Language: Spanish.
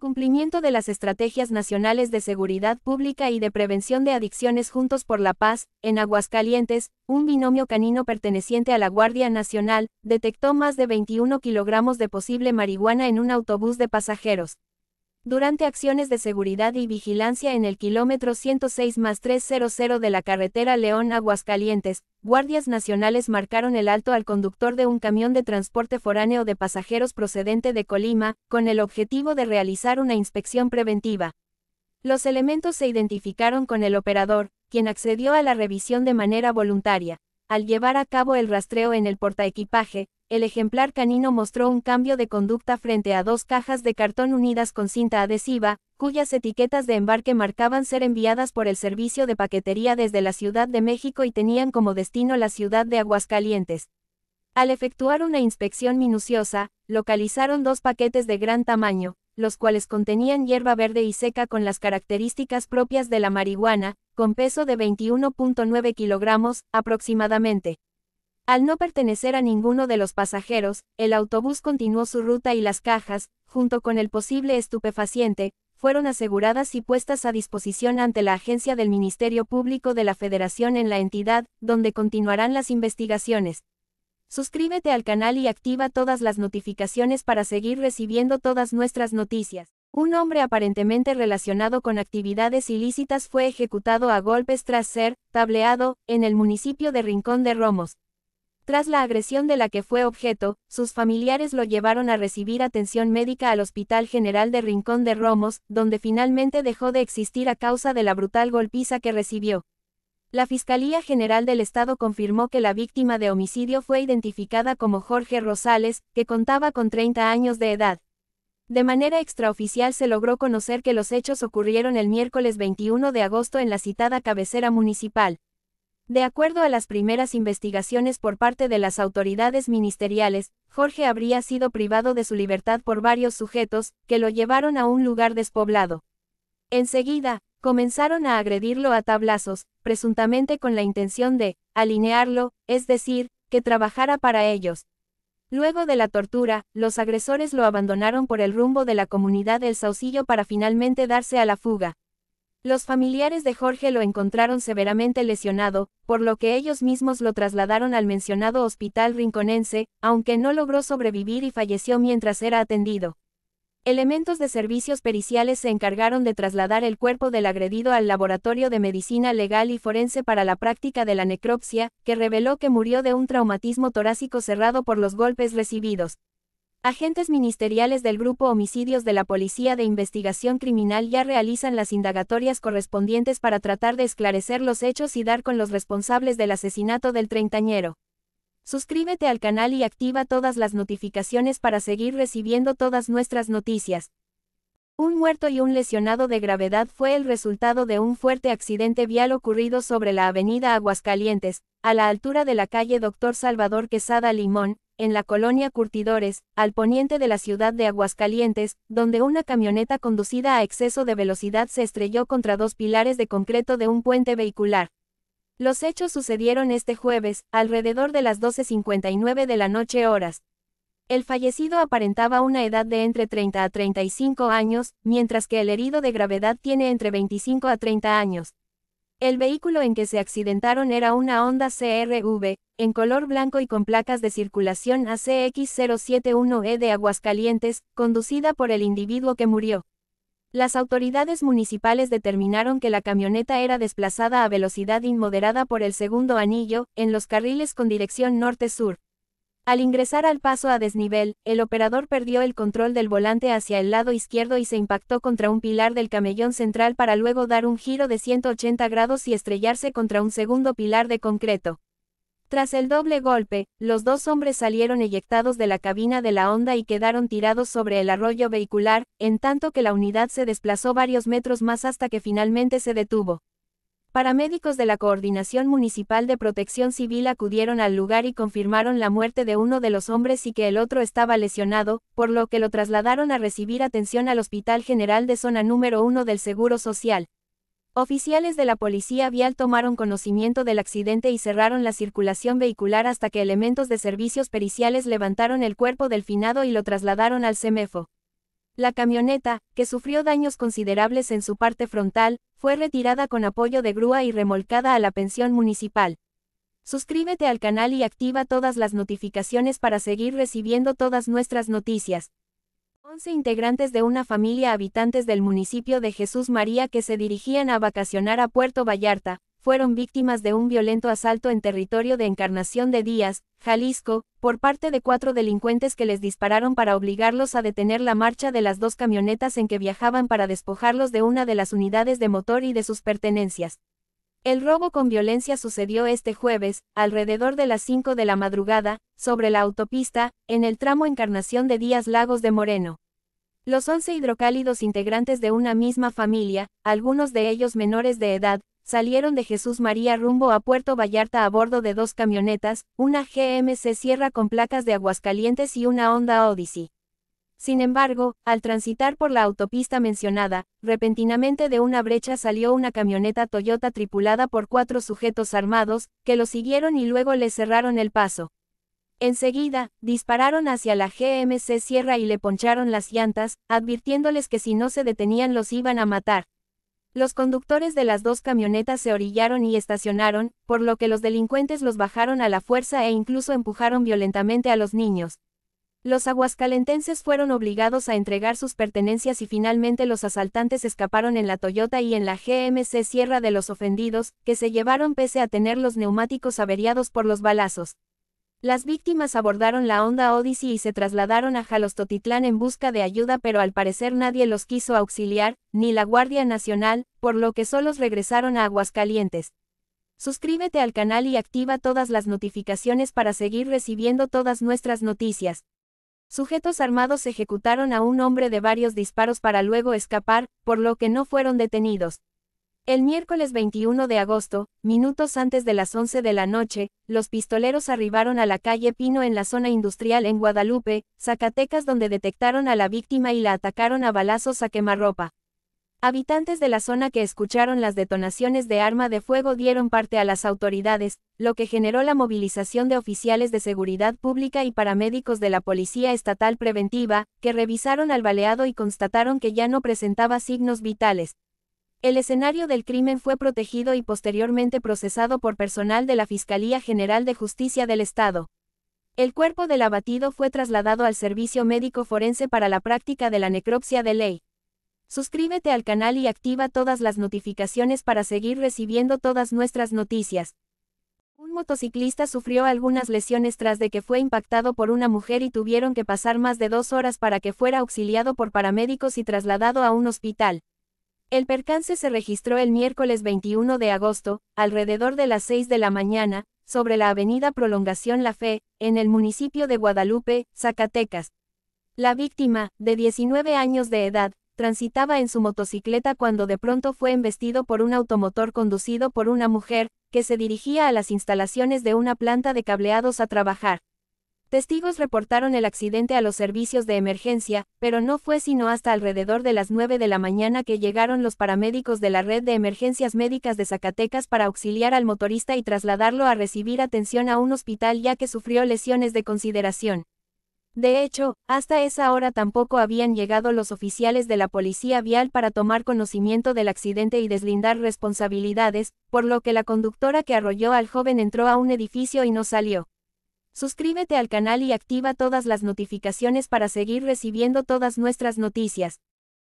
Cumplimiento de las estrategias nacionales de seguridad pública y de prevención de adicciones Juntos por la Paz, en Aguascalientes, un binomio canino perteneciente a la Guardia Nacional, detectó más de 21 kilogramos de posible marihuana en un autobús de pasajeros, durante acciones de seguridad y vigilancia en el kilómetro 106 más 300 de la carretera León Aguascalientes, guardias nacionales marcaron el alto al conductor de un camión de transporte foráneo de pasajeros procedente de Colima, con el objetivo de realizar una inspección preventiva. Los elementos se identificaron con el operador, quien accedió a la revisión de manera voluntaria. Al llevar a cabo el rastreo en el portaequipaje, el ejemplar canino mostró un cambio de conducta frente a dos cajas de cartón unidas con cinta adhesiva, cuyas etiquetas de embarque marcaban ser enviadas por el servicio de paquetería desde la Ciudad de México y tenían como destino la ciudad de Aguascalientes. Al efectuar una inspección minuciosa, localizaron dos paquetes de gran tamaño, los cuales contenían hierba verde y seca con las características propias de la marihuana, con peso de 21.9 kilogramos, aproximadamente. Al no pertenecer a ninguno de los pasajeros, el autobús continuó su ruta y las cajas, junto con el posible estupefaciente, fueron aseguradas y puestas a disposición ante la agencia del Ministerio Público de la Federación en la entidad, donde continuarán las investigaciones. Suscríbete al canal y activa todas las notificaciones para seguir recibiendo todas nuestras noticias. Un hombre aparentemente relacionado con actividades ilícitas fue ejecutado a golpes tras ser tableado en el municipio de Rincón de Romos, tras la agresión de la que fue objeto, sus familiares lo llevaron a recibir atención médica al Hospital General de Rincón de Romos, donde finalmente dejó de existir a causa de la brutal golpiza que recibió. La Fiscalía General del Estado confirmó que la víctima de homicidio fue identificada como Jorge Rosales, que contaba con 30 años de edad. De manera extraoficial se logró conocer que los hechos ocurrieron el miércoles 21 de agosto en la citada cabecera municipal. De acuerdo a las primeras investigaciones por parte de las autoridades ministeriales, Jorge habría sido privado de su libertad por varios sujetos, que lo llevaron a un lugar despoblado. Enseguida, comenzaron a agredirlo a tablazos, presuntamente con la intención de alinearlo, es decir, que trabajara para ellos. Luego de la tortura, los agresores lo abandonaron por el rumbo de la comunidad del Saucillo para finalmente darse a la fuga. Los familiares de Jorge lo encontraron severamente lesionado, por lo que ellos mismos lo trasladaron al mencionado hospital rinconense, aunque no logró sobrevivir y falleció mientras era atendido. Elementos de servicios periciales se encargaron de trasladar el cuerpo del agredido al laboratorio de medicina legal y forense para la práctica de la necropsia, que reveló que murió de un traumatismo torácico cerrado por los golpes recibidos. Agentes ministeriales del Grupo Homicidios de la Policía de Investigación Criminal ya realizan las indagatorias correspondientes para tratar de esclarecer los hechos y dar con los responsables del asesinato del treintañero. Suscríbete al canal y activa todas las notificaciones para seguir recibiendo todas nuestras noticias. Un muerto y un lesionado de gravedad fue el resultado de un fuerte accidente vial ocurrido sobre la avenida Aguascalientes, a la altura de la calle Doctor Salvador Quesada Limón, en la colonia Curtidores, al poniente de la ciudad de Aguascalientes, donde una camioneta conducida a exceso de velocidad se estrelló contra dos pilares de concreto de un puente vehicular. Los hechos sucedieron este jueves, alrededor de las 12.59 de la noche horas, el fallecido aparentaba una edad de entre 30 a 35 años, mientras que el herido de gravedad tiene entre 25 a 30 años. El vehículo en que se accidentaron era una Honda CRV, en color blanco y con placas de circulación ACX071E e de Aguascalientes, conducida por el individuo que murió. Las autoridades municipales determinaron que la camioneta era desplazada a velocidad inmoderada por el segundo anillo, en los carriles con dirección norte-sur. Al ingresar al paso a desnivel, el operador perdió el control del volante hacia el lado izquierdo y se impactó contra un pilar del camellón central para luego dar un giro de 180 grados y estrellarse contra un segundo pilar de concreto. Tras el doble golpe, los dos hombres salieron eyectados de la cabina de la Honda y quedaron tirados sobre el arroyo vehicular, en tanto que la unidad se desplazó varios metros más hasta que finalmente se detuvo. Paramédicos de la Coordinación Municipal de Protección Civil acudieron al lugar y confirmaron la muerte de uno de los hombres y que el otro estaba lesionado, por lo que lo trasladaron a recibir atención al Hospital General de Zona Número 1 del Seguro Social. Oficiales de la Policía Vial tomaron conocimiento del accidente y cerraron la circulación vehicular hasta que elementos de servicios periciales levantaron el cuerpo del finado y lo trasladaron al CEMEFO. La camioneta, que sufrió daños considerables en su parte frontal, fue retirada con apoyo de grúa y remolcada a la pensión municipal. Suscríbete al canal y activa todas las notificaciones para seguir recibiendo todas nuestras noticias. 11 integrantes de una familia habitantes del municipio de Jesús María que se dirigían a vacacionar a Puerto Vallarta, fueron víctimas de un violento asalto en territorio de Encarnación de Díaz, Jalisco, por parte de cuatro delincuentes que les dispararon para obligarlos a detener la marcha de las dos camionetas en que viajaban para despojarlos de una de las unidades de motor y de sus pertenencias. El robo con violencia sucedió este jueves, alrededor de las 5 de la madrugada, sobre la autopista, en el tramo Encarnación de Díaz Lagos de Moreno. Los 11 hidrocálidos integrantes de una misma familia, algunos de ellos menores de edad, salieron de Jesús María rumbo a Puerto Vallarta a bordo de dos camionetas, una GMC Sierra con placas de Aguascalientes y una Honda Odyssey. Sin embargo, al transitar por la autopista mencionada, repentinamente de una brecha salió una camioneta Toyota tripulada por cuatro sujetos armados, que lo siguieron y luego le cerraron el paso. Enseguida, dispararon hacia la GMC Sierra y le poncharon las llantas, advirtiéndoles que si no se detenían los iban a matar. Los conductores de las dos camionetas se orillaron y estacionaron, por lo que los delincuentes los bajaron a la fuerza e incluso empujaron violentamente a los niños. Los aguascalentenses fueron obligados a entregar sus pertenencias y finalmente los asaltantes escaparon en la Toyota y en la GMC Sierra de los Ofendidos, que se llevaron pese a tener los neumáticos averiados por los balazos. Las víctimas abordaron la Honda Odyssey y se trasladaron a Jalostotitlán en busca de ayuda, pero al parecer nadie los quiso auxiliar, ni la Guardia Nacional, por lo que solos regresaron a Aguascalientes. Suscríbete al canal y activa todas las notificaciones para seguir recibiendo todas nuestras noticias. Sujetos armados ejecutaron a un hombre de varios disparos para luego escapar, por lo que no fueron detenidos. El miércoles 21 de agosto, minutos antes de las 11 de la noche, los pistoleros arribaron a la calle Pino en la zona industrial en Guadalupe, Zacatecas, donde detectaron a la víctima y la atacaron a balazos a quemarropa. Habitantes de la zona que escucharon las detonaciones de arma de fuego dieron parte a las autoridades, lo que generó la movilización de oficiales de seguridad pública y paramédicos de la Policía Estatal Preventiva, que revisaron al baleado y constataron que ya no presentaba signos vitales, el escenario del crimen fue protegido y posteriormente procesado por personal de la Fiscalía General de Justicia del Estado. El cuerpo del abatido fue trasladado al Servicio Médico Forense para la práctica de la necropsia de ley. Suscríbete al canal y activa todas las notificaciones para seguir recibiendo todas nuestras noticias. Un motociclista sufrió algunas lesiones tras de que fue impactado por una mujer y tuvieron que pasar más de dos horas para que fuera auxiliado por paramédicos y trasladado a un hospital. El percance se registró el miércoles 21 de agosto, alrededor de las 6 de la mañana, sobre la avenida Prolongación La Fe, en el municipio de Guadalupe, Zacatecas. La víctima, de 19 años de edad, transitaba en su motocicleta cuando de pronto fue embestido por un automotor conducido por una mujer, que se dirigía a las instalaciones de una planta de cableados a trabajar. Testigos reportaron el accidente a los servicios de emergencia, pero no fue sino hasta alrededor de las 9 de la mañana que llegaron los paramédicos de la Red de Emergencias Médicas de Zacatecas para auxiliar al motorista y trasladarlo a recibir atención a un hospital ya que sufrió lesiones de consideración. De hecho, hasta esa hora tampoco habían llegado los oficiales de la policía vial para tomar conocimiento del accidente y deslindar responsabilidades, por lo que la conductora que arrolló al joven entró a un edificio y no salió. Suscríbete al canal y activa todas las notificaciones para seguir recibiendo todas nuestras noticias.